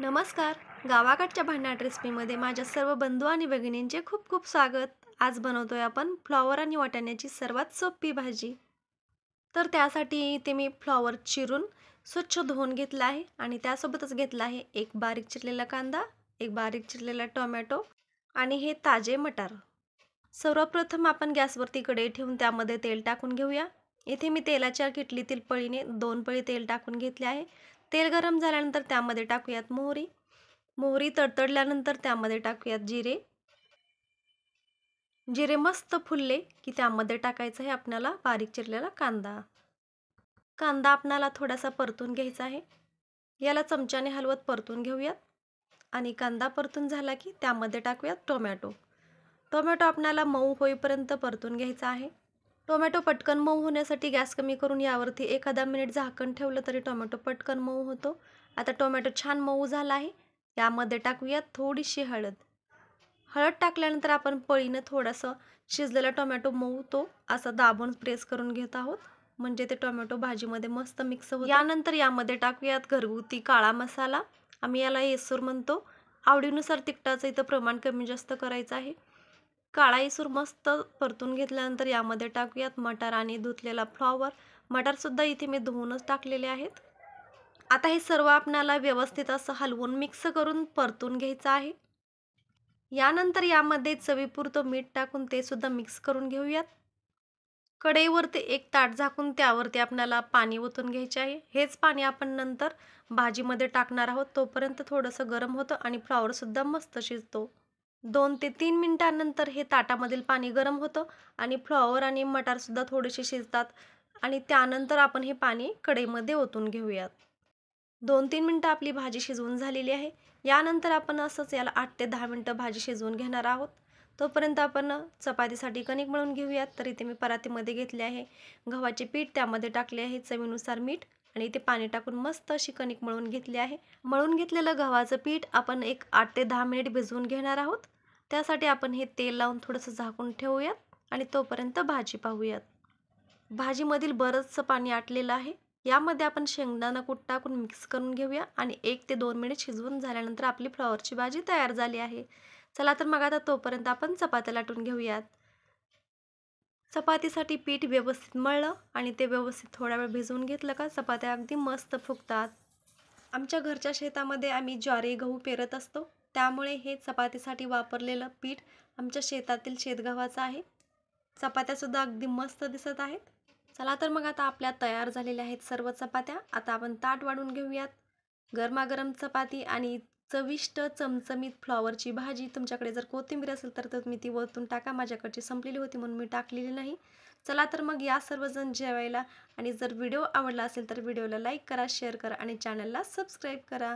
नमस्कार गावाकडच्या भांडाट रेसिपीमध्ये माझ्या सर्व बंधू आणि भगिनींचे खूप खूप स्वागत आज बनवतोय आपण फ्लॉवर आणि वाटाण्याची सर्वात सोपी भाजी तर त्यासाठी ते मी फ्लॉवर चिरून स्वच्छ धुवून घेतला आहे आणि त्यासोबतच घेतला आहे एक बारीक चिरलेला कांदा एक बारीक चिरलेला टोमॅटो आणि हे ताजे मटार सर्वप्रथम आपण गॅसवरती कडे ठेवून त्यामध्ये तेल टाकून घेऊया इथे मी तेलाच्या किटलीतील पळीने दोन पळी तेल टाकून घेतले आहे तेल गरम झाल्यानंतर त्यामध्ये टाकूयात मोहरी मोहरी तडतडल्यानंतर त्यामध्ये टाकूयात जिरे जिरे मस्त फुलले की त्यामध्ये टाकायचं आहे आपल्याला बारीक चिरलेला कांदा कांदा आपणाला थोडासा परतून घ्यायचा आहे याला चमच्याने हलवत परतून घेऊयात आणि कांदा परतून झाला की त्यामध्ये टाकूयात टोमॅटो टोमॅटो आपल्याला मऊ होईपर्यंत परतून घ्यायचा आहे टोमॅटो पटकन मऊ होण्यासाठी गॅस कमी करून यावरती एखादा मिनिट झाकण ठेवलं तरी टोमॅटो पटकन मऊ होतो आता टोमॅटो छान मऊ झाला आहे यामध्ये टाकूयात थोडीशी हळद हळद टाकल्यानंतर आपण पळीनं थोडंसं शिजलेला टोमॅटो मऊ तो असा दाबून प्रेस करून घेत आहोत म्हणजे ते टोमॅटो भाजीमध्ये मस्त मिक्स होतो यानंतर यामध्ये टाकूयात घरगुती काळा मसाला आम्ही याला येसूर म्हणतो आवडीनुसार तिखटाचं इथं प्रमाण कमी जास्त करायचं आहे काळाईसूर सूर मस्त परतून घेतल्यानंतर यामध्ये टाकूयात मटार आणि धुतलेला फ्लॉवर मटारसुद्धा इथे मी धुवूनच टाकलेले आहेत आता हे सर्व आपणाला व्यवस्थित असं हलवून मिक्स करून परतून घ्यायचं आहे यानंतर यामध्ये चवीपुरतं मीठ टाकून ते सुद्धा मिक्स करून घेऊयात कढईवरती एक ताट झाकून त्यावरती आपल्याला पाणी ओतून घ्यायचे आहे हेच पाणी आपण नंतर भाजीमध्ये टाकणार आहोत तोपर्यंत थोडंसं गरम होतं आणि फ्लावरसुद्धा मस्त शिजतो दोन ते तीन मिनटानंतर हे ताटामधील पाणी गरम होतं आणि फ्लॉवर आणि मटारसुद्धा थोडेसे शिजतात आणि त्यानंतर आपण हे पाणी कढईमध्ये ओतून घेऊयात दोन तीन मिनटं आपली भाजी शिजवून झालेली आहे यानंतर आपण असंच याला आठ ते दहा मिनटं भाजी शिजवून घेणार आहोत तोपर्यंत आपण चपातीसाठी कणिक मळून घेऊयात तर इथे मी परातीमध्ये घेतले आहे गव्हाचे पीठ त्यामध्ये टाकले आहे चवीनुसार मीठ आणि इथे पाणी टाकून मस्त अशी कणिक मळून घेतली आहे मळून घेतलेलं गव्हाचं पीठ आपण एक आठ ते दहा मिनिट भिजवून घेणार आहोत त्यासाठी आपण हे तेल लावून थोडंसं झाकून ठेवूयात आणि तोपर्यंत भाजी पाहूयात भाजीमधील बरंचसं पाणी आटलेलं आहे यामध्ये आपण शेंगदाणा कुट टाकून मिक्स करून घेऊया आणि एक ते दोन मिनिट शिजवून झाल्यानंतर आपली फ्लॉवरची भाजी तयार झाली आहे चला तर मग आता तोपर्यंत आपण चपात्या लाटून घेऊयात चपातीसाठी पीठ व्यवस्थित मळलं आणि ते व्यवस्थित थोडा वेळ भिजवून घेतलं का चपात्या अगदी मस्त फुगतात आमच्या घरच्या शेतामध्ये आम्ही ज्वारी गहू पेरत असतो त्यामुळे हे चपातीसाठी वापरलेलं पीठ आमच्या शेतातील शेतगव्हाचं आहे चपात्यासुद्धा अगदी मस्त दिसत आहेत चला तर मग आता आपल्या तयार झालेल्या आहेत सर्व चपात्या आता आपण ताट वाढून घेऊयात गरमागरम चपाती आणि चविष्ट चमचमीत फ्लॉवरची भाजी तुमच्याकडे जर कोथिंबीर असेल तर तुम्ही ती वरतून टाका माझ्याकडची संपलेली होती म्हणून मी टाकलेली नाही चला तर मग या सर्वजण जेवायला आणि जर व्हिडिओ आवडला असेल तर व्हिडिओला लाईक करा शेअर करा आणि चॅनलला सबस्क्राईब करा